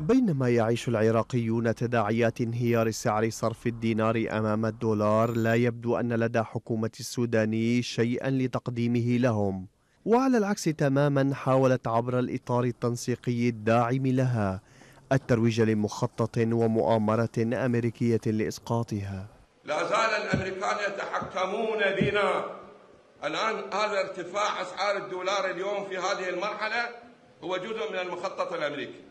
بينما يعيش العراقيون تداعيات انهيار سعر صرف الدينار امام الدولار لا يبدو ان لدى حكومه السوداني شيئا لتقديمه لهم وعلى العكس تماما حاولت عبر الاطار التنسيقي الداعم لها الترويج لمخطط ومؤامره امريكيه لاسقاطها لا زال الامريكان يتحكمون بنا الان هذا ارتفاع اسعار الدولار اليوم في هذه المرحله هو جزء من المخطط الامريكي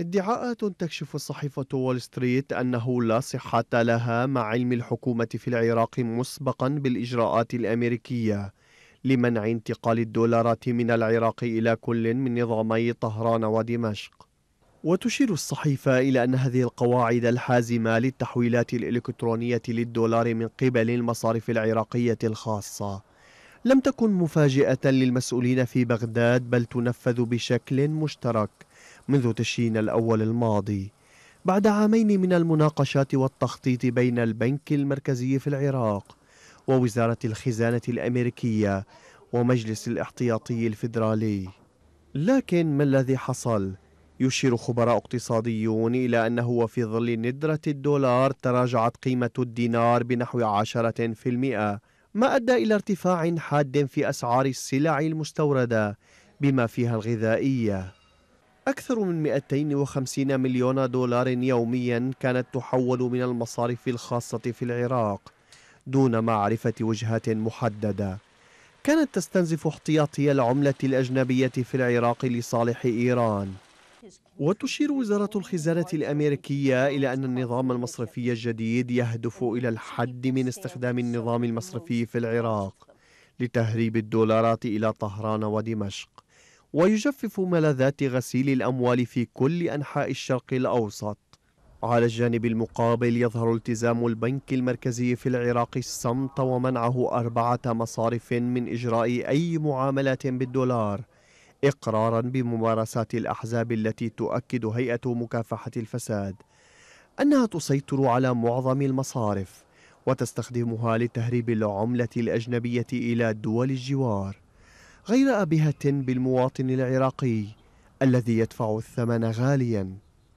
ادعاءات تكشف الصحيفة وول ستريت أنه لا صحة لها مع علم الحكومة في العراق مسبقا بالإجراءات الأمريكية لمنع انتقال الدولارات من العراق إلى كل من نظامي طهران ودمشق وتشير الصحيفة إلى أن هذه القواعد الحازمة للتحويلات الإلكترونية للدولار من قبل المصارف العراقية الخاصة لم تكن مفاجئة للمسؤولين في بغداد بل تنفذ بشكل مشترك منذ تشرين الأول الماضي بعد عامين من المناقشات والتخطيط بين البنك المركزي في العراق ووزارة الخزانة الأمريكية ومجلس الاحتياطي الفيدرالي لكن ما الذي حصل؟ يشير خبراء اقتصاديون إلى أنه في ظل ندرة الدولار تراجعت قيمة الدينار بنحو 10% ما أدى إلى ارتفاع حاد في أسعار السلع المستوردة بما فيها الغذائية أكثر من 250 مليون دولار يوميا كانت تحول من المصارف الخاصة في العراق دون معرفة وجهات محددة كانت تستنزف احتياطي العملة الأجنبية في العراق لصالح إيران وتشير وزارة الخزانة الأمريكية إلى أن النظام المصرفي الجديد يهدف إلى الحد من استخدام النظام المصرفي في العراق لتهريب الدولارات إلى طهران ودمشق ويجفف ملاذات غسيل الأموال في كل أنحاء الشرق الأوسط على الجانب المقابل يظهر التزام البنك المركزي في العراق الصمت ومنعه أربعة مصارف من إجراء أي معاملات بالدولار إقرارا بممارسات الأحزاب التي تؤكد هيئة مكافحة الفساد أنها تسيطر على معظم المصارف وتستخدمها لتهريب العملة الأجنبية إلى دول الجوار غير آبهة بالمواطن العراقي الذي يدفع الثمن غالياً